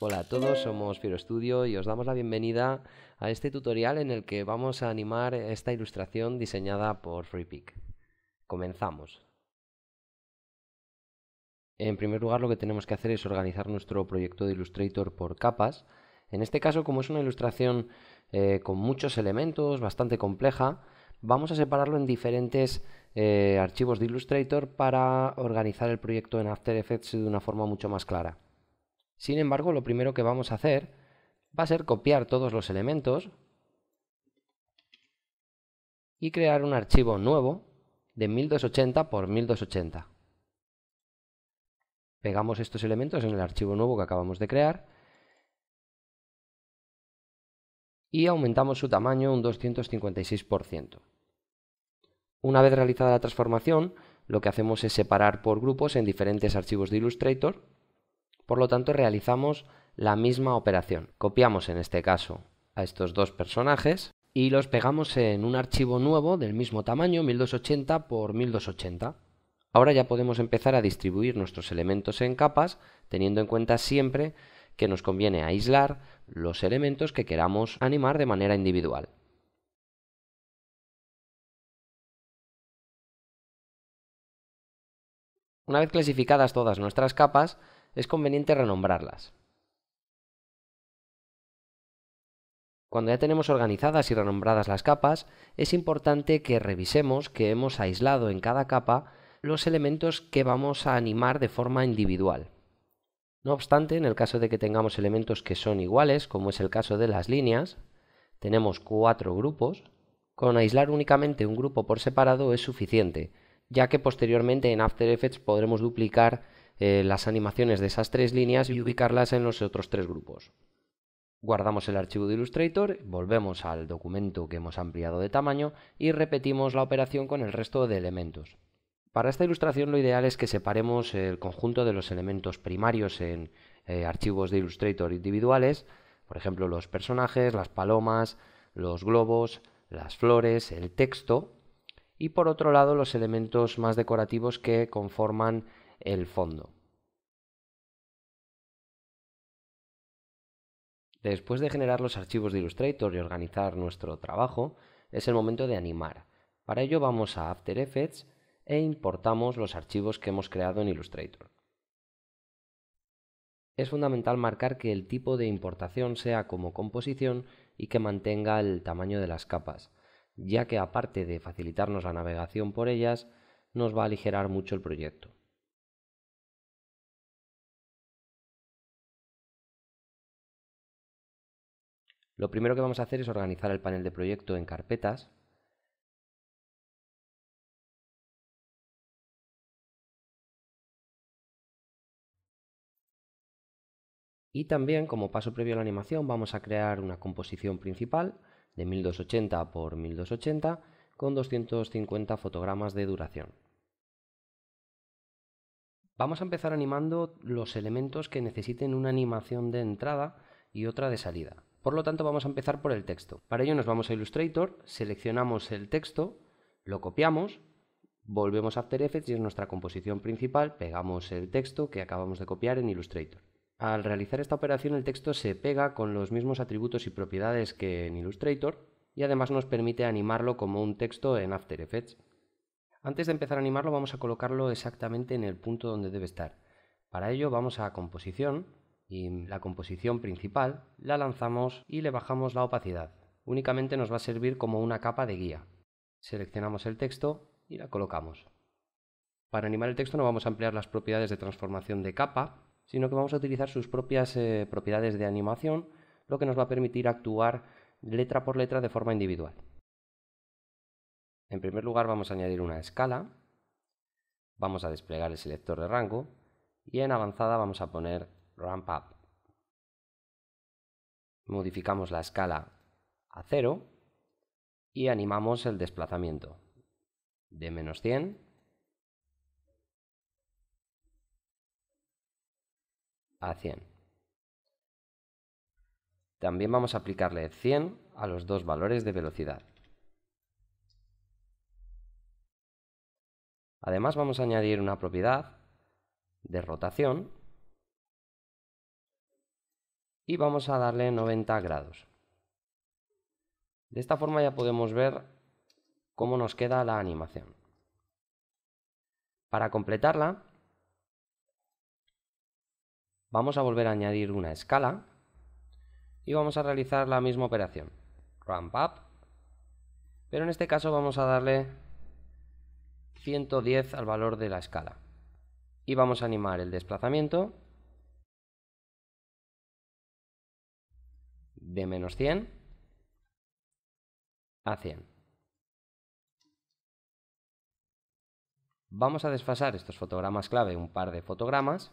Hola a todos, somos Firostudio y os damos la bienvenida a este tutorial en el que vamos a animar esta ilustración diseñada por FreePic. Comenzamos. En primer lugar lo que tenemos que hacer es organizar nuestro proyecto de Illustrator por capas en este caso, como es una ilustración eh, con muchos elementos, bastante compleja, vamos a separarlo en diferentes eh, archivos de Illustrator para organizar el proyecto en After Effects de una forma mucho más clara. Sin embargo, lo primero que vamos a hacer va a ser copiar todos los elementos y crear un archivo nuevo de 1280 por 1280. Pegamos estos elementos en el archivo nuevo que acabamos de crear y aumentamos su tamaño un 256%. Una vez realizada la transformación, lo que hacemos es separar por grupos en diferentes archivos de Illustrator, por lo tanto realizamos la misma operación. Copiamos en este caso a estos dos personajes y los pegamos en un archivo nuevo del mismo tamaño, 1280 x 1280. Ahora ya podemos empezar a distribuir nuestros elementos en capas, teniendo en cuenta siempre que nos conviene aislar los elementos que queramos animar de manera individual. Una vez clasificadas todas nuestras capas, es conveniente renombrarlas. Cuando ya tenemos organizadas y renombradas las capas, es importante que revisemos que hemos aislado en cada capa los elementos que vamos a animar de forma individual. No obstante, en el caso de que tengamos elementos que son iguales, como es el caso de las líneas, tenemos cuatro grupos, con aislar únicamente un grupo por separado es suficiente, ya que posteriormente en After Effects podremos duplicar eh, las animaciones de esas tres líneas y ubicarlas en los otros tres grupos. Guardamos el archivo de Illustrator, volvemos al documento que hemos ampliado de tamaño y repetimos la operación con el resto de elementos. Para esta ilustración lo ideal es que separemos el conjunto de los elementos primarios en eh, archivos de Illustrator individuales, por ejemplo los personajes, las palomas, los globos, las flores, el texto, y por otro lado los elementos más decorativos que conforman el fondo. Después de generar los archivos de Illustrator y organizar nuestro trabajo, es el momento de animar. Para ello vamos a After Effects, e importamos los archivos que hemos creado en Illustrator. Es fundamental marcar que el tipo de importación sea como composición y que mantenga el tamaño de las capas, ya que aparte de facilitarnos la navegación por ellas, nos va a aligerar mucho el proyecto. Lo primero que vamos a hacer es organizar el panel de proyecto en carpetas Y también como paso previo a la animación vamos a crear una composición principal de 1280 por 1280 con 250 fotogramas de duración. Vamos a empezar animando los elementos que necesiten una animación de entrada y otra de salida. Por lo tanto vamos a empezar por el texto. Para ello nos vamos a Illustrator, seleccionamos el texto, lo copiamos, volvemos a After Effects y en nuestra composición principal pegamos el texto que acabamos de copiar en Illustrator. Al realizar esta operación el texto se pega con los mismos atributos y propiedades que en Illustrator y además nos permite animarlo como un texto en After Effects. Antes de empezar a animarlo vamos a colocarlo exactamente en el punto donde debe estar. Para ello vamos a composición y la composición principal la lanzamos y le bajamos la opacidad. Únicamente nos va a servir como una capa de guía. Seleccionamos el texto y la colocamos. Para animar el texto no vamos a ampliar las propiedades de transformación de capa, sino que vamos a utilizar sus propias eh, propiedades de animación, lo que nos va a permitir actuar letra por letra de forma individual. En primer lugar vamos a añadir una escala, vamos a desplegar el selector de rango y en avanzada vamos a poner ramp up. Modificamos la escala a 0 y animamos el desplazamiento de menos 100 a 100. También vamos a aplicarle 100 a los dos valores de velocidad. Además vamos a añadir una propiedad de rotación y vamos a darle 90 grados. De esta forma ya podemos ver cómo nos queda la animación. Para completarla Vamos a volver a añadir una escala y vamos a realizar la misma operación. Ramp up. Pero en este caso vamos a darle 110 al valor de la escala. Y vamos a animar el desplazamiento de menos 100 a 100. Vamos a desfasar estos fotogramas clave un par de fotogramas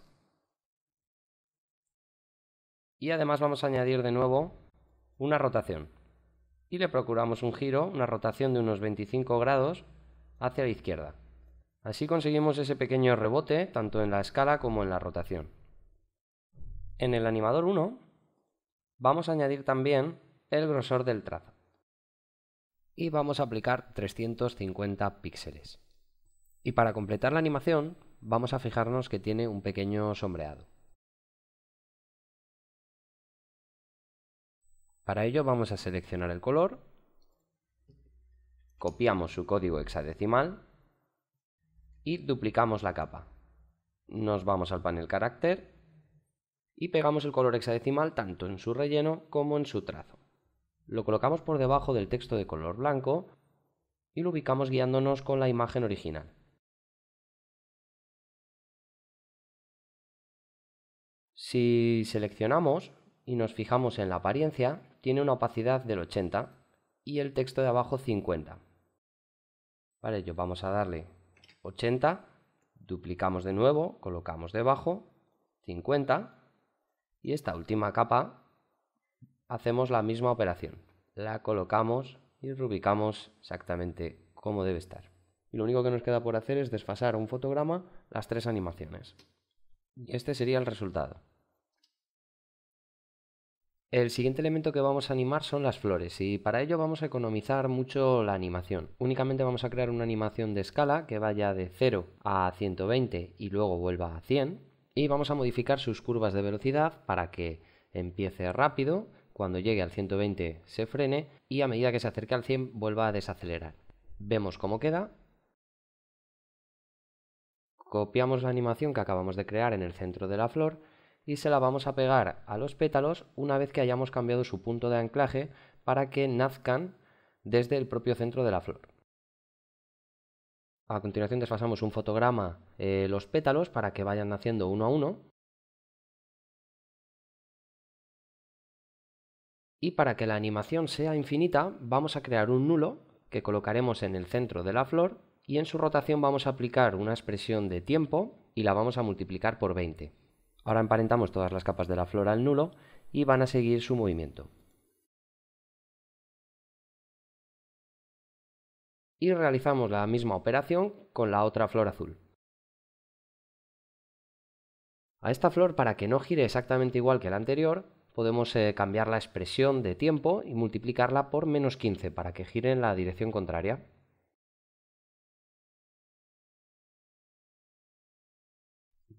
y además vamos a añadir de nuevo una rotación y le procuramos un giro, una rotación de unos 25 grados hacia la izquierda. Así conseguimos ese pequeño rebote tanto en la escala como en la rotación. En el animador 1 vamos a añadir también el grosor del trazo y vamos a aplicar 350 píxeles. Y para completar la animación vamos a fijarnos que tiene un pequeño sombreado. Para ello vamos a seleccionar el color, copiamos su código hexadecimal y duplicamos la capa. Nos vamos al panel carácter y pegamos el color hexadecimal tanto en su relleno como en su trazo. Lo colocamos por debajo del texto de color blanco y lo ubicamos guiándonos con la imagen original. Si seleccionamos y nos fijamos en la apariencia, tiene una opacidad del 80 y el texto de abajo 50. Para ello vamos a darle 80, duplicamos de nuevo, colocamos debajo 50 y esta última capa hacemos la misma operación. La colocamos y rubricamos exactamente como debe estar. Y lo único que nos queda por hacer es desfasar un fotograma las tres animaciones. Y este sería el resultado. El siguiente elemento que vamos a animar son las flores y para ello vamos a economizar mucho la animación. Únicamente vamos a crear una animación de escala que vaya de 0 a 120 y luego vuelva a 100 y vamos a modificar sus curvas de velocidad para que empiece rápido, cuando llegue al 120 se frene y a medida que se acerque al 100 vuelva a desacelerar. Vemos cómo queda. Copiamos la animación que acabamos de crear en el centro de la flor y se la vamos a pegar a los pétalos una vez que hayamos cambiado su punto de anclaje para que nazcan desde el propio centro de la flor. A continuación desfasamos un fotograma eh, los pétalos para que vayan naciendo uno a uno. Y para que la animación sea infinita vamos a crear un nulo que colocaremos en el centro de la flor y en su rotación vamos a aplicar una expresión de tiempo y la vamos a multiplicar por 20. Ahora emparentamos todas las capas de la flor al nulo y van a seguir su movimiento. Y realizamos la misma operación con la otra flor azul. A esta flor, para que no gire exactamente igual que la anterior, podemos eh, cambiar la expresión de tiempo y multiplicarla por menos 15 para que gire en la dirección contraria.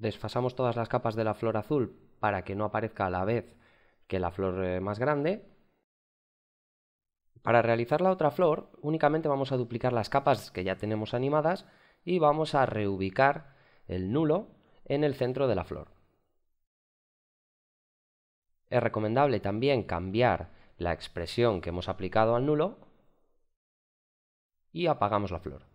desfasamos todas las capas de la flor azul para que no aparezca a la vez que la flor eh, más grande. Para realizar la otra flor únicamente vamos a duplicar las capas que ya tenemos animadas y vamos a reubicar el nulo en el centro de la flor. Es recomendable también cambiar la expresión que hemos aplicado al nulo y apagamos la flor.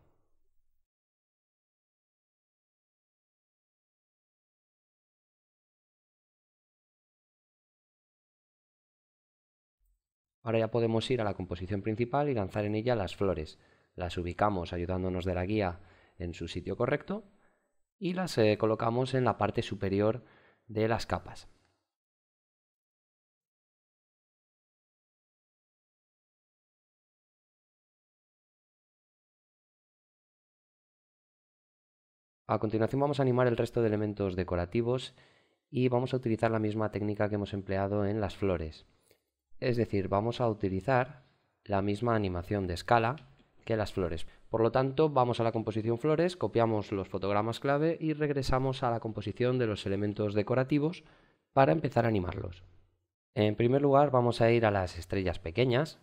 Ahora ya podemos ir a la composición principal y lanzar en ella las flores. Las ubicamos ayudándonos de la guía en su sitio correcto y las eh, colocamos en la parte superior de las capas. A continuación vamos a animar el resto de elementos decorativos y vamos a utilizar la misma técnica que hemos empleado en las flores. Es decir, vamos a utilizar la misma animación de escala que las flores. Por lo tanto, vamos a la composición flores, copiamos los fotogramas clave y regresamos a la composición de los elementos decorativos para empezar a animarlos. En primer lugar, vamos a ir a las estrellas pequeñas.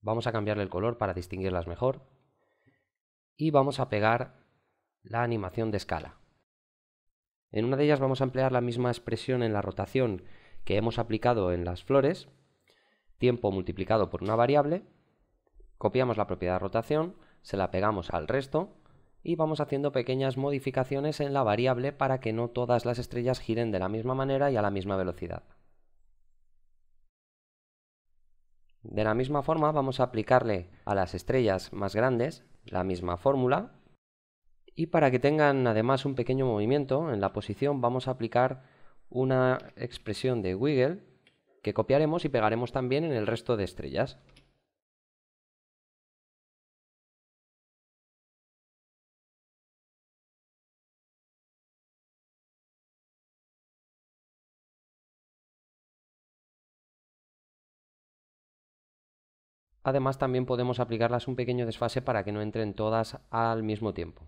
Vamos a cambiarle el color para distinguirlas mejor. Y vamos a pegar la animación de escala. En una de ellas vamos a emplear la misma expresión en la rotación que hemos aplicado en las flores, tiempo multiplicado por una variable, copiamos la propiedad rotación, se la pegamos al resto y vamos haciendo pequeñas modificaciones en la variable para que no todas las estrellas giren de la misma manera y a la misma velocidad. De la misma forma vamos a aplicarle a las estrellas más grandes la misma fórmula y para que tengan además un pequeño movimiento en la posición vamos a aplicar una expresión de Wiggle que copiaremos y pegaremos también en el resto de estrellas. Además también podemos aplicarlas un pequeño desfase para que no entren todas al mismo tiempo.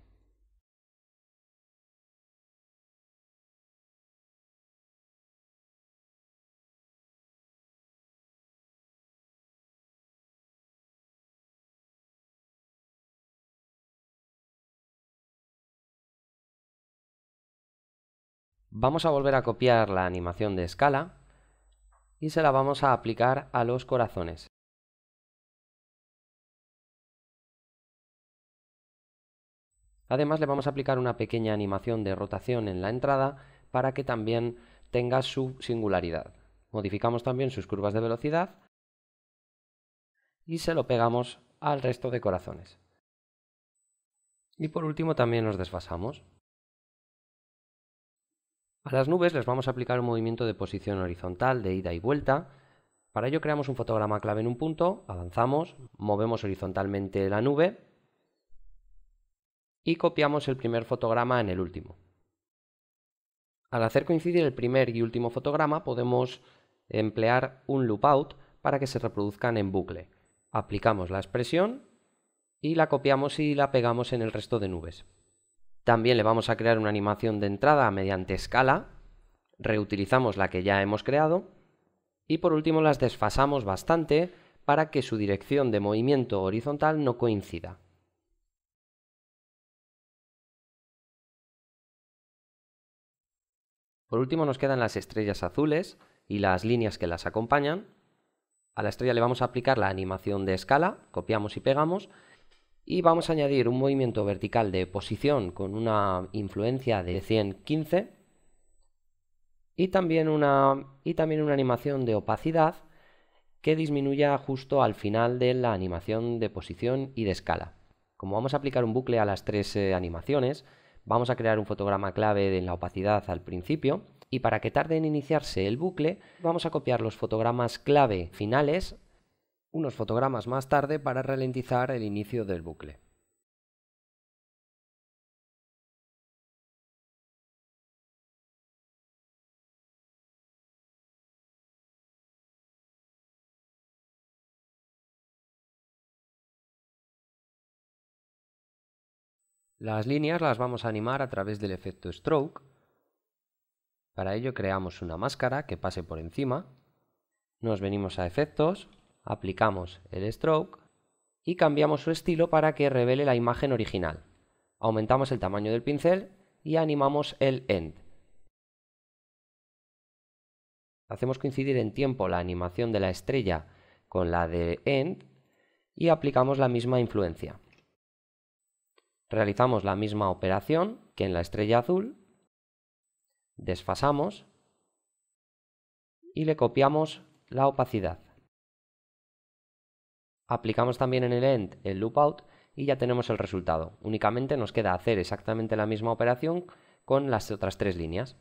Vamos a volver a copiar la animación de escala y se la vamos a aplicar a los corazones. Además le vamos a aplicar una pequeña animación de rotación en la entrada para que también tenga su singularidad. Modificamos también sus curvas de velocidad y se lo pegamos al resto de corazones. Y por último también nos desfasamos. A las nubes les vamos a aplicar un movimiento de posición horizontal de ida y vuelta. Para ello creamos un fotograma clave en un punto, avanzamos, movemos horizontalmente la nube y copiamos el primer fotograma en el último. Al hacer coincidir el primer y último fotograma podemos emplear un loop out para que se reproduzcan en bucle. Aplicamos la expresión y la copiamos y la pegamos en el resto de nubes. También le vamos a crear una animación de entrada mediante escala. Reutilizamos la que ya hemos creado. Y por último las desfasamos bastante para que su dirección de movimiento horizontal no coincida. Por último nos quedan las estrellas azules y las líneas que las acompañan. A la estrella le vamos a aplicar la animación de escala, copiamos y pegamos, y vamos a añadir un movimiento vertical de posición con una influencia de 115 y también una, y también una animación de opacidad que disminuya justo al final de la animación de posición y de escala. Como vamos a aplicar un bucle a las tres eh, animaciones, vamos a crear un fotograma clave en la opacidad al principio y para que tarde en iniciarse el bucle, vamos a copiar los fotogramas clave finales unos fotogramas más tarde para ralentizar el inicio del bucle. Las líneas las vamos a animar a través del efecto stroke. Para ello creamos una máscara que pase por encima. Nos venimos a efectos, aplicamos el stroke y cambiamos su estilo para que revele la imagen original. Aumentamos el tamaño del pincel y animamos el end. Hacemos coincidir en tiempo la animación de la estrella con la de end y aplicamos la misma influencia. Realizamos la misma operación que en la estrella azul, desfasamos y le copiamos la opacidad. Aplicamos también en el end el loop out y ya tenemos el resultado. Únicamente nos queda hacer exactamente la misma operación con las otras tres líneas.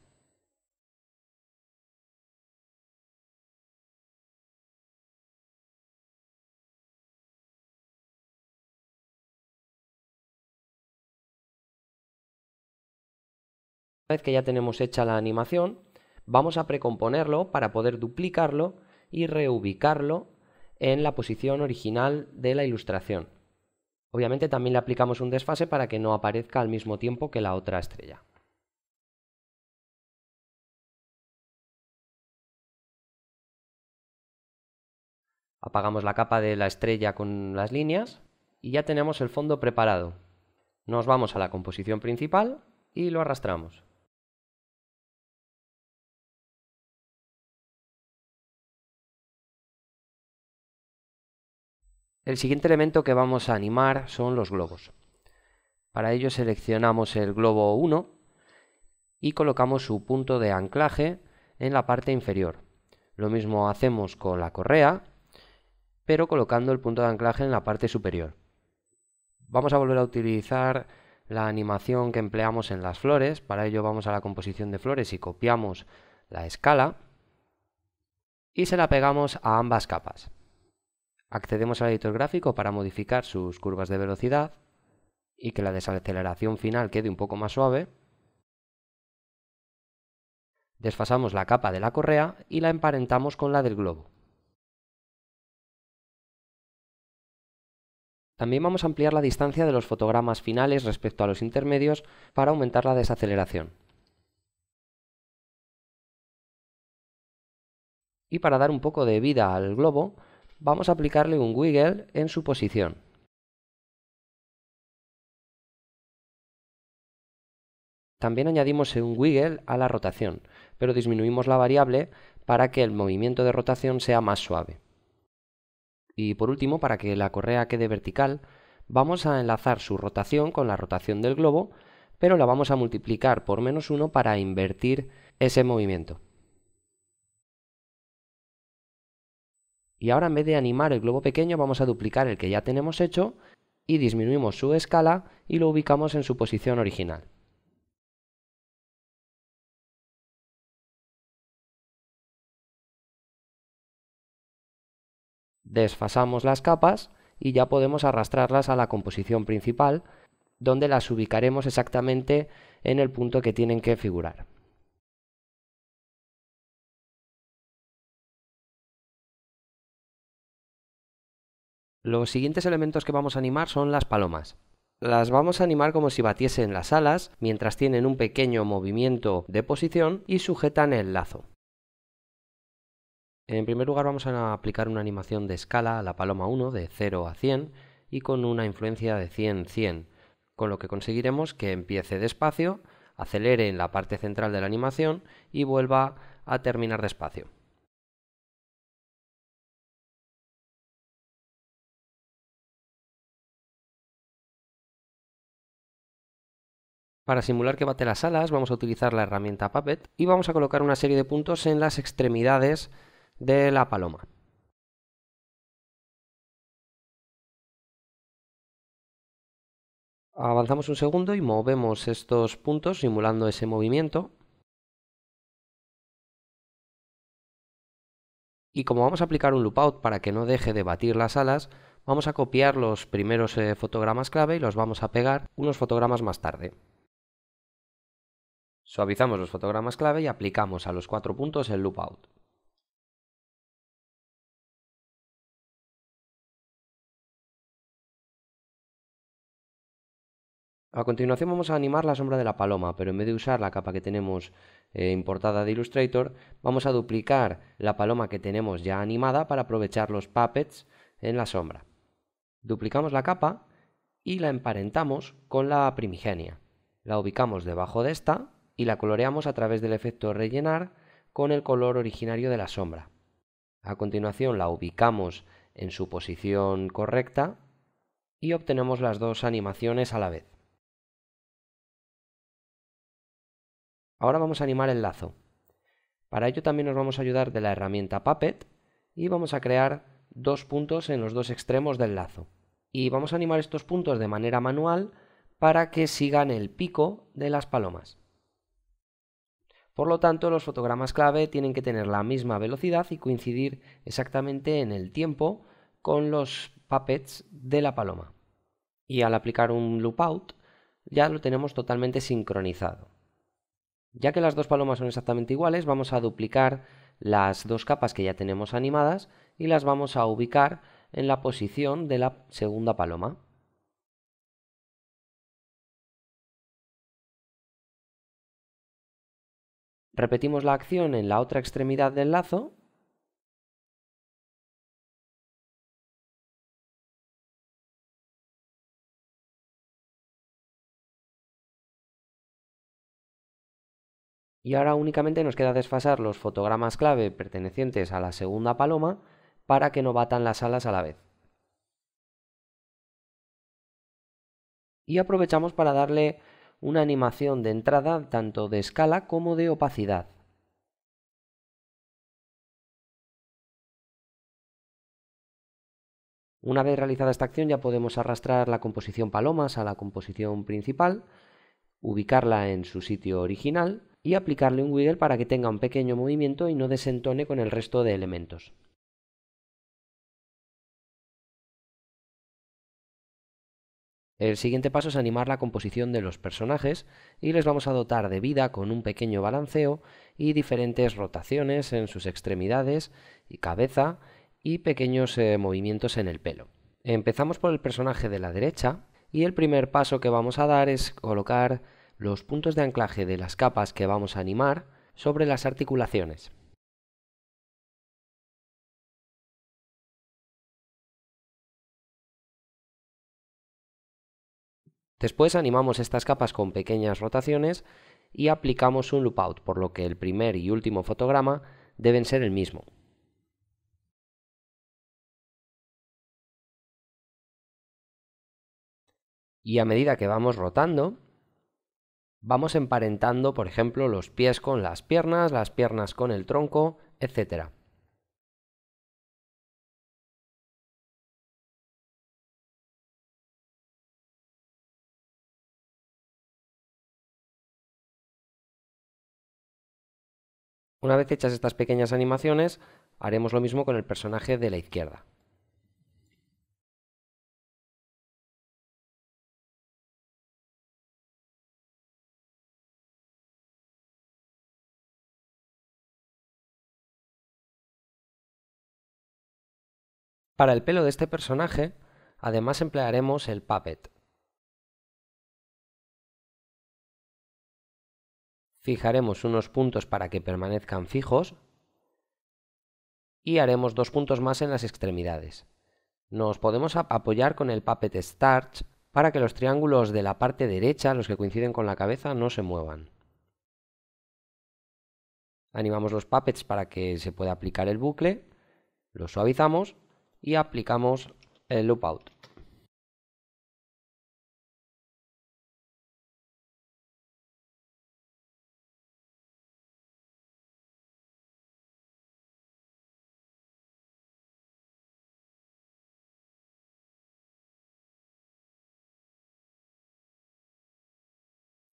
Una vez que ya tenemos hecha la animación, vamos a precomponerlo para poder duplicarlo y reubicarlo en la posición original de la ilustración. Obviamente también le aplicamos un desfase para que no aparezca al mismo tiempo que la otra estrella. Apagamos la capa de la estrella con las líneas y ya tenemos el fondo preparado. Nos vamos a la composición principal y lo arrastramos. El siguiente elemento que vamos a animar son los globos. Para ello seleccionamos el globo 1 y colocamos su punto de anclaje en la parte inferior. Lo mismo hacemos con la correa, pero colocando el punto de anclaje en la parte superior. Vamos a volver a utilizar la animación que empleamos en las flores, para ello vamos a la composición de flores y copiamos la escala y se la pegamos a ambas capas. Accedemos al editor gráfico para modificar sus curvas de velocidad y que la desaceleración final quede un poco más suave. Desfasamos la capa de la correa y la emparentamos con la del globo. También vamos a ampliar la distancia de los fotogramas finales respecto a los intermedios para aumentar la desaceleración. Y para dar un poco de vida al globo, vamos a aplicarle un wiggle en su posición. También añadimos un wiggle a la rotación, pero disminuimos la variable para que el movimiento de rotación sea más suave. Y por último, para que la correa quede vertical, vamos a enlazar su rotación con la rotación del globo, pero la vamos a multiplicar por menos 1 para invertir ese movimiento. Y ahora en vez de animar el globo pequeño vamos a duplicar el que ya tenemos hecho y disminuimos su escala y lo ubicamos en su posición original. Desfasamos las capas y ya podemos arrastrarlas a la composición principal, donde las ubicaremos exactamente en el punto que tienen que figurar. Los siguientes elementos que vamos a animar son las palomas. Las vamos a animar como si batiesen las alas mientras tienen un pequeño movimiento de posición y sujetan el lazo. En primer lugar vamos a aplicar una animación de escala a la paloma 1 de 0 a 100 y con una influencia de 100-100, con lo que conseguiremos que empiece despacio, acelere en la parte central de la animación y vuelva a terminar despacio. Para simular que bate las alas vamos a utilizar la herramienta Puppet y vamos a colocar una serie de puntos en las extremidades de la paloma. Avanzamos un segundo y movemos estos puntos simulando ese movimiento. Y como vamos a aplicar un loopout para que no deje de batir las alas, vamos a copiar los primeros eh, fotogramas clave y los vamos a pegar unos fotogramas más tarde. Suavizamos los fotogramas clave y aplicamos a los cuatro puntos el loop out. A continuación vamos a animar la sombra de la paloma, pero en vez de usar la capa que tenemos eh, importada de Illustrator, vamos a duplicar la paloma que tenemos ya animada para aprovechar los puppets en la sombra. Duplicamos la capa y la emparentamos con la primigenia. La ubicamos debajo de esta y la coloreamos a través del efecto rellenar con el color originario de la sombra. A continuación la ubicamos en su posición correcta y obtenemos las dos animaciones a la vez. Ahora vamos a animar el lazo. Para ello también nos vamos a ayudar de la herramienta Puppet y vamos a crear dos puntos en los dos extremos del lazo. Y vamos a animar estos puntos de manera manual para que sigan el pico de las palomas. Por lo tanto, los fotogramas clave tienen que tener la misma velocidad y coincidir exactamente en el tiempo con los puppets de la paloma. Y al aplicar un loop out, ya lo tenemos totalmente sincronizado. Ya que las dos palomas son exactamente iguales, vamos a duplicar las dos capas que ya tenemos animadas y las vamos a ubicar en la posición de la segunda paloma. Repetimos la acción en la otra extremidad del lazo. Y ahora únicamente nos queda desfasar los fotogramas clave pertenecientes a la segunda paloma para que no batan las alas a la vez. Y aprovechamos para darle una animación de entrada tanto de escala como de opacidad. Una vez realizada esta acción ya podemos arrastrar la composición palomas a la composición principal, ubicarla en su sitio original y aplicarle un wiggle para que tenga un pequeño movimiento y no desentone con el resto de elementos. El siguiente paso es animar la composición de los personajes y les vamos a dotar de vida con un pequeño balanceo y diferentes rotaciones en sus extremidades y cabeza y pequeños eh, movimientos en el pelo. Empezamos por el personaje de la derecha y el primer paso que vamos a dar es colocar los puntos de anclaje de las capas que vamos a animar sobre las articulaciones. Después animamos estas capas con pequeñas rotaciones y aplicamos un loopout, por lo que el primer y último fotograma deben ser el mismo. Y a medida que vamos rotando, vamos emparentando, por ejemplo, los pies con las piernas, las piernas con el tronco, etc. Una vez hechas estas pequeñas animaciones, haremos lo mismo con el personaje de la izquierda. Para el pelo de este personaje, además emplearemos el Puppet, fijaremos unos puntos para que permanezcan fijos y haremos dos puntos más en las extremidades. Nos podemos apoyar con el Puppet Starch para que los triángulos de la parte derecha, los que coinciden con la cabeza, no se muevan. Animamos los puppets para que se pueda aplicar el bucle, lo suavizamos y aplicamos el loop out.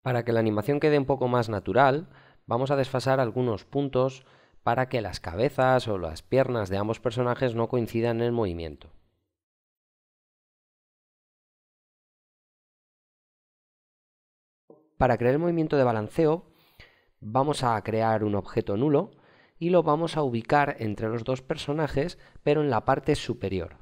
Para que la animación quede un poco más natural, vamos a desfasar algunos puntos para que las cabezas o las piernas de ambos personajes no coincidan en el movimiento. Para crear el movimiento de balanceo, vamos a crear un objeto nulo y lo vamos a ubicar entre los dos personajes, pero en la parte superior.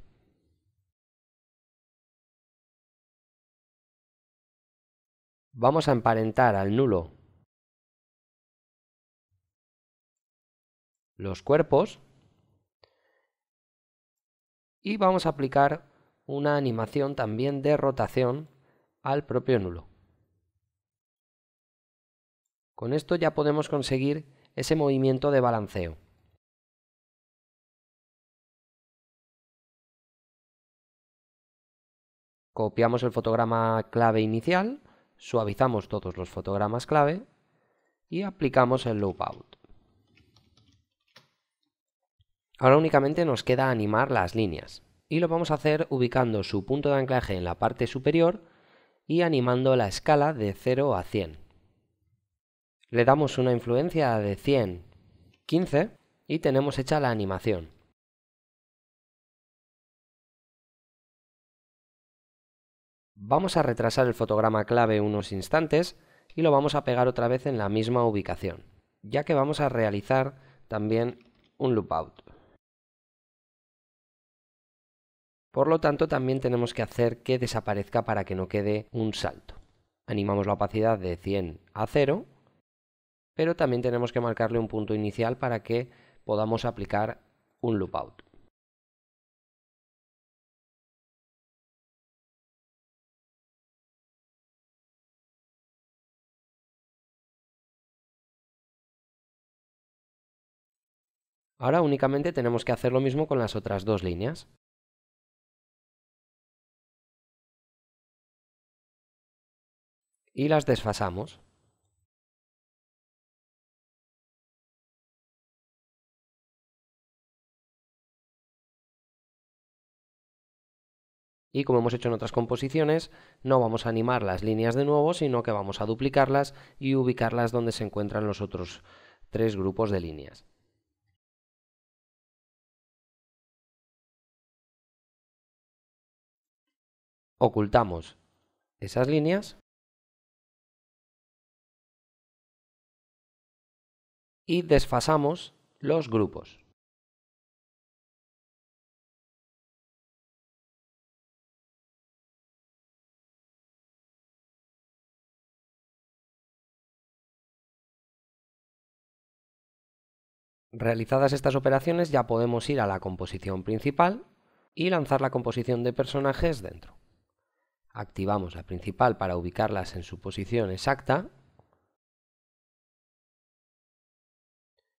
Vamos a emparentar al nulo. Los cuerpos. Y vamos a aplicar una animación también de rotación al propio nulo. Con esto ya podemos conseguir ese movimiento de balanceo. Copiamos el fotograma clave inicial suavizamos todos los fotogramas clave y aplicamos el loop out. Ahora únicamente nos queda animar las líneas y lo vamos a hacer ubicando su punto de anclaje en la parte superior y animando la escala de 0 a 100. Le damos una influencia de 100, 15 y tenemos hecha la animación. Vamos a retrasar el fotograma clave unos instantes y lo vamos a pegar otra vez en la misma ubicación, ya que vamos a realizar también un loop out. Por lo tanto, también tenemos que hacer que desaparezca para que no quede un salto. Animamos la opacidad de 100 a 0, pero también tenemos que marcarle un punto inicial para que podamos aplicar un loop out. Ahora únicamente tenemos que hacer lo mismo con las otras dos líneas. Y las desfasamos. y como hemos hecho en otras composiciones, no vamos a animar las líneas de nuevo, sino que vamos a duplicarlas y ubicarlas donde se encuentran los otros tres grupos de líneas. ocultamos esas líneas y desfasamos los grupos. Realizadas estas operaciones ya podemos ir a la composición principal y lanzar la composición de personajes dentro. Activamos la principal para ubicarlas en su posición exacta.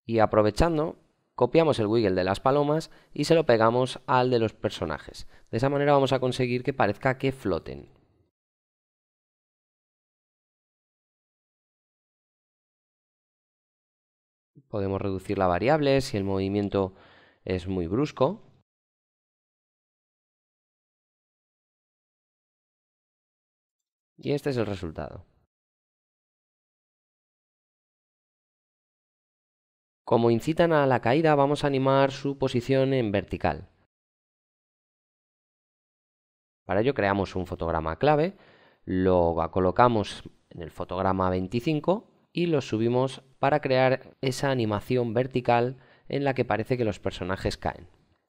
Y aprovechando, copiamos el wiggle de las palomas y se lo pegamos al de los personajes. De esa manera vamos a conseguir que parezca que floten. Podemos reducir la variable si el movimiento es muy brusco. Y este es el resultado. Como incitan a la caída, vamos a animar su posición en vertical. Para ello creamos un fotograma clave, lo colocamos en el fotograma 25 y lo subimos para crear esa animación vertical en la que parece que los personajes caen.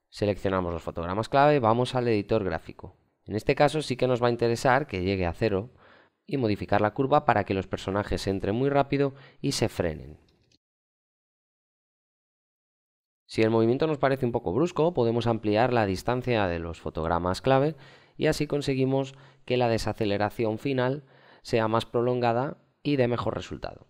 Seleccionamos los fotogramas clave, vamos al editor gráfico. En este caso sí que nos va a interesar que llegue a cero y modificar la curva para que los personajes entren muy rápido y se frenen. Si el movimiento nos parece un poco brusco, podemos ampliar la distancia de los fotogramas clave y así conseguimos que la desaceleración final sea más prolongada y de mejor resultado.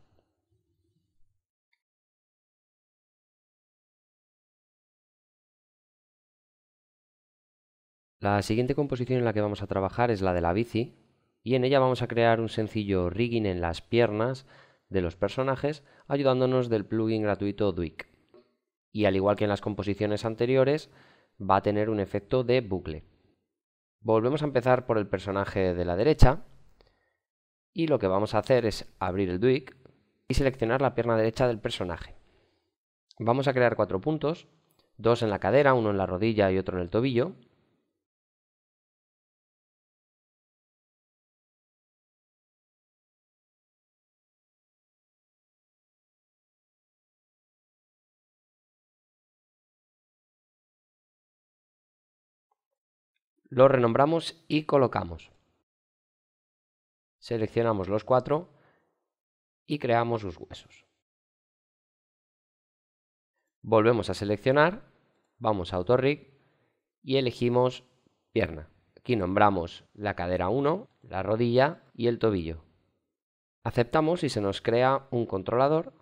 La siguiente composición en la que vamos a trabajar es la de la bici y en ella vamos a crear un sencillo rigging en las piernas de los personajes ayudándonos del plugin gratuito Duik. Y al igual que en las composiciones anteriores va a tener un efecto de bucle. Volvemos a empezar por el personaje de la derecha y lo que vamos a hacer es abrir el Duik y seleccionar la pierna derecha del personaje. Vamos a crear cuatro puntos, dos en la cadera, uno en la rodilla y otro en el tobillo, lo renombramos y colocamos. Seleccionamos los cuatro y creamos sus huesos. Volvemos a seleccionar, vamos a AutoRig y elegimos pierna. Aquí nombramos la cadera 1, la rodilla y el tobillo. Aceptamos y se nos crea un controlador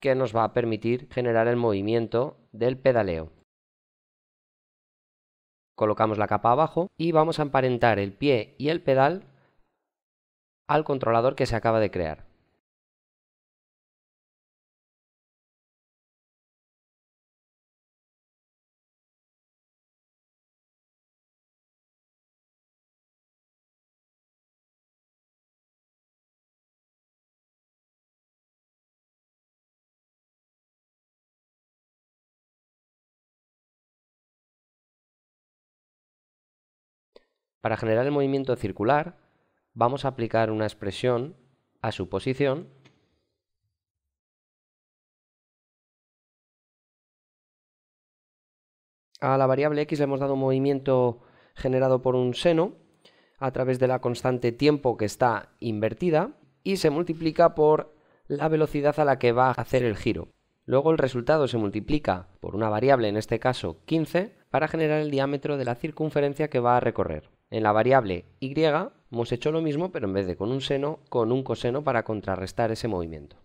que nos va a permitir generar el movimiento del pedaleo colocamos la capa abajo y vamos a emparentar el pie y el pedal al controlador que se acaba de crear. Para generar el movimiento circular, vamos a aplicar una expresión a su posición A la variable x le hemos dado un movimiento generado por un seno a través de la constante tiempo que está invertida y se multiplica por la velocidad a la que va a hacer el giro. Luego el resultado se multiplica por una variable, en este caso 15, para generar el diámetro de la circunferencia que va a recorrer. En la variable y hemos hecho lo mismo, pero en vez de con un seno, con un coseno para contrarrestar ese movimiento.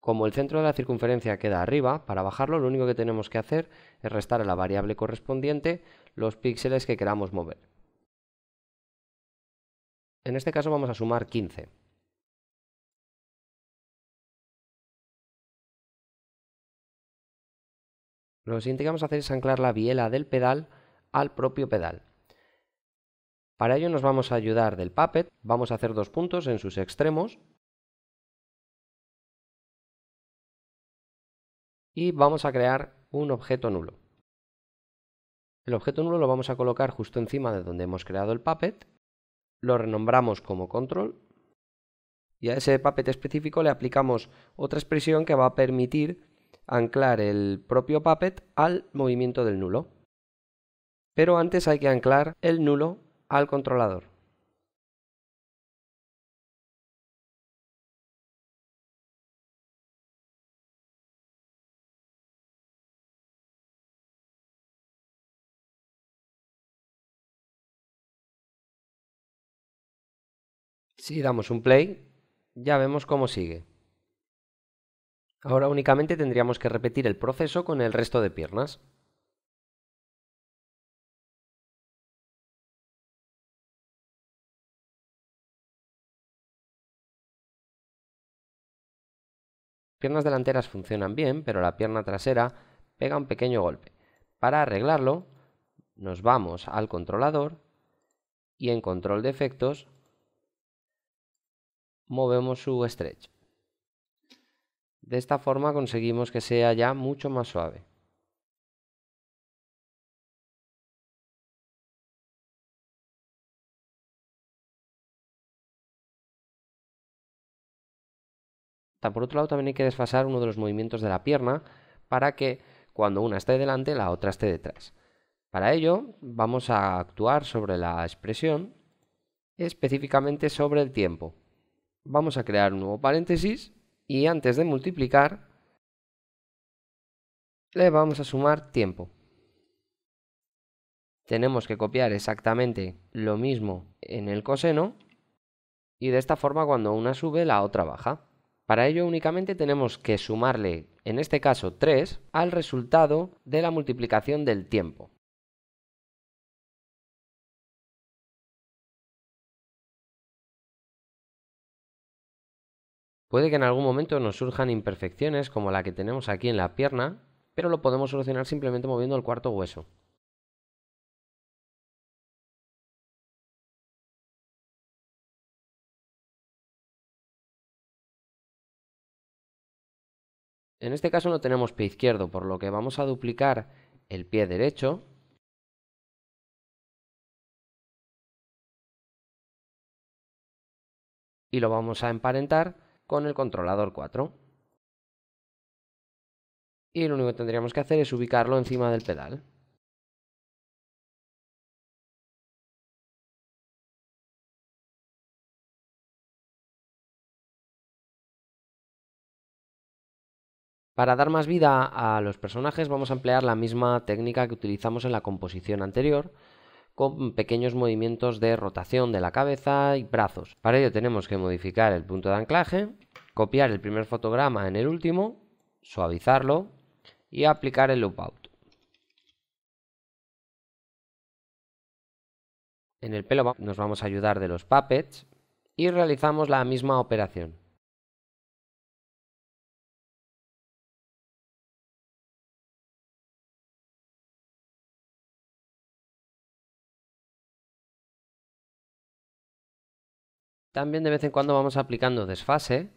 Como el centro de la circunferencia queda arriba, para bajarlo lo único que tenemos que hacer es restar a la variable correspondiente los píxeles que queramos mover. En este caso vamos a sumar 15. Lo siguiente que vamos a hacer es anclar la biela del pedal al propio pedal. Para ello nos vamos a ayudar del Puppet, vamos a hacer dos puntos en sus extremos y vamos a crear un objeto nulo. El objeto nulo lo vamos a colocar justo encima de donde hemos creado el Puppet, lo renombramos como Control y a ese Puppet específico le aplicamos otra expresión que va a permitir anclar el propio Puppet al movimiento del nulo. Pero antes hay que anclar el nulo al controlador. Si damos un play, ya vemos cómo sigue. Ahora únicamente tendríamos que repetir el proceso con el resto de piernas. piernas delanteras funcionan bien, pero la pierna trasera pega un pequeño golpe. Para arreglarlo, nos vamos al controlador y en control de efectos movemos su stretch. De esta forma conseguimos que sea ya mucho más suave. Por otro lado, también hay que desfasar uno de los movimientos de la pierna para que cuando una esté delante, la otra esté detrás. Para ello, vamos a actuar sobre la expresión, específicamente sobre el tiempo. Vamos a crear un nuevo paréntesis y antes de multiplicar, le vamos a sumar tiempo. Tenemos que copiar exactamente lo mismo en el coseno y de esta forma cuando una sube la otra baja. Para ello únicamente tenemos que sumarle, en este caso 3, al resultado de la multiplicación del tiempo. Puede que en algún momento nos surjan imperfecciones como la que tenemos aquí en la pierna, pero lo podemos solucionar simplemente moviendo el cuarto hueso. En este caso no tenemos pie izquierdo, por lo que vamos a duplicar el pie derecho. Y lo vamos a emparentar con el controlador 4. Y lo único que tendríamos que hacer es ubicarlo encima del pedal. Para dar más vida a los personajes vamos a emplear la misma técnica que utilizamos en la composición anterior, con pequeños movimientos de rotación de la cabeza y brazos. Para ello tenemos que modificar el punto de anclaje, copiar el primer fotograma en el último, suavizarlo y aplicar el loop out. En el pelo nos vamos a ayudar de los puppets y realizamos la misma operación. También de vez en cuando vamos aplicando desfase.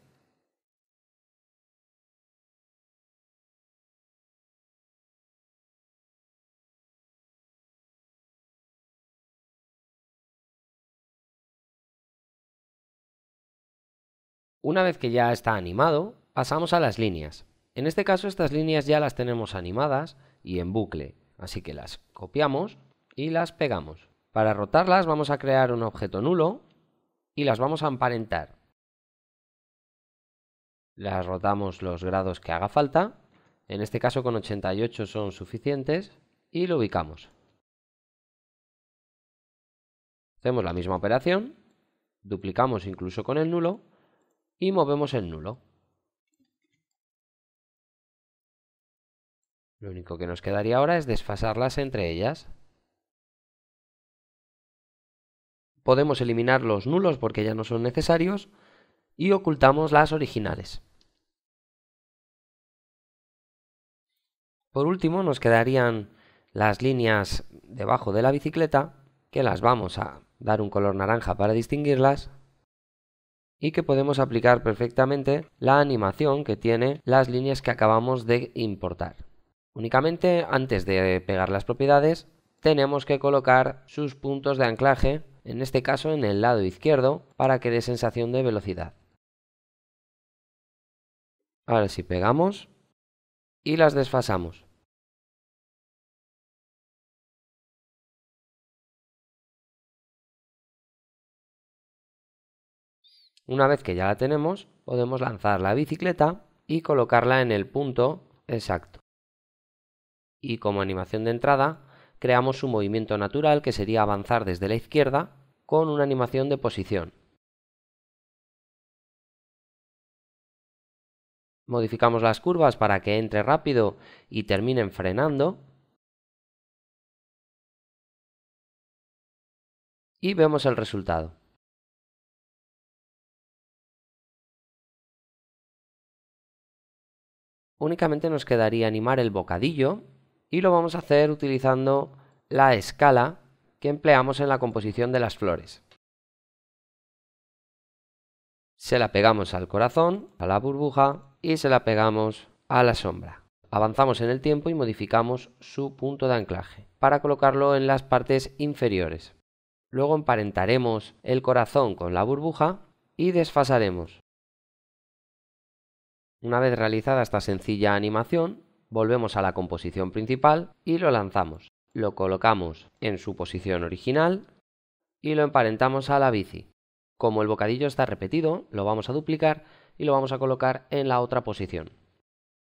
Una vez que ya está animado, pasamos a las líneas. En este caso estas líneas ya las tenemos animadas y en bucle, así que las copiamos y las pegamos. Para rotarlas vamos a crear un objeto nulo y las vamos a emparentar. Las rotamos los grados que haga falta, en este caso con 88 son suficientes, y lo ubicamos. Hacemos la misma operación, duplicamos incluso con el nulo y movemos el nulo. Lo único que nos quedaría ahora es desfasarlas entre ellas. podemos eliminar los nulos porque ya no son necesarios y ocultamos las originales. Por último nos quedarían las líneas debajo de la bicicleta que las vamos a dar un color naranja para distinguirlas y que podemos aplicar perfectamente la animación que tiene las líneas que acabamos de importar. Únicamente antes de pegar las propiedades tenemos que colocar sus puntos de anclaje en este caso en el lado izquierdo, para que dé sensación de velocidad. Ahora si pegamos y las desfasamos. Una vez que ya la tenemos, podemos lanzar la bicicleta y colocarla en el punto exacto. Y como animación de entrada, creamos un movimiento natural que sería avanzar desde la izquierda con una animación de posición. Modificamos las curvas para que entre rápido y terminen frenando. Y vemos el resultado. Únicamente nos quedaría animar el bocadillo y lo vamos a hacer utilizando la escala que empleamos en la composición de las flores. Se la pegamos al corazón, a la burbuja y se la pegamos a la sombra. Avanzamos en el tiempo y modificamos su punto de anclaje para colocarlo en las partes inferiores. Luego emparentaremos el corazón con la burbuja y desfasaremos. Una vez realizada esta sencilla animación, volvemos a la composición principal y lo lanzamos. Lo colocamos en su posición original y lo emparentamos a la bici. Como el bocadillo está repetido, lo vamos a duplicar y lo vamos a colocar en la otra posición.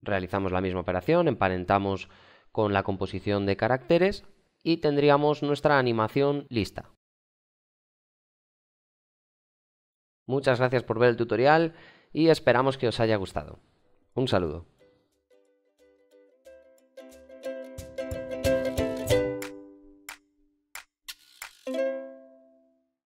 Realizamos la misma operación, emparentamos con la composición de caracteres y tendríamos nuestra animación lista. Muchas gracias por ver el tutorial y esperamos que os haya gustado. Un saludo.